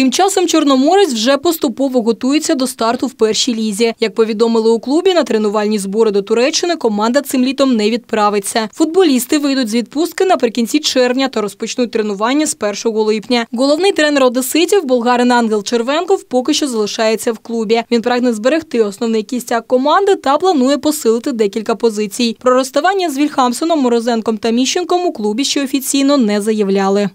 Тим часом Чорноморець вже поступово готується до старту в першій лізі. Як повідомили у клубі, на тренувальні збори до Туреччини команда цим літом не відправиться. Футболісти вийдуть з відпустки наприкінці червня та розпочнуть тренування з 1 липня. Головний тренер Одеситів, болгарин Ангел Червенков, поки що залишається в клубі. Він прагне зберегти основний кістяк команди та планує посилити декілька позицій. Про розставання з Вільхамсоном, Морозенком та Міщенком у клубі ще офіційно не заявляли.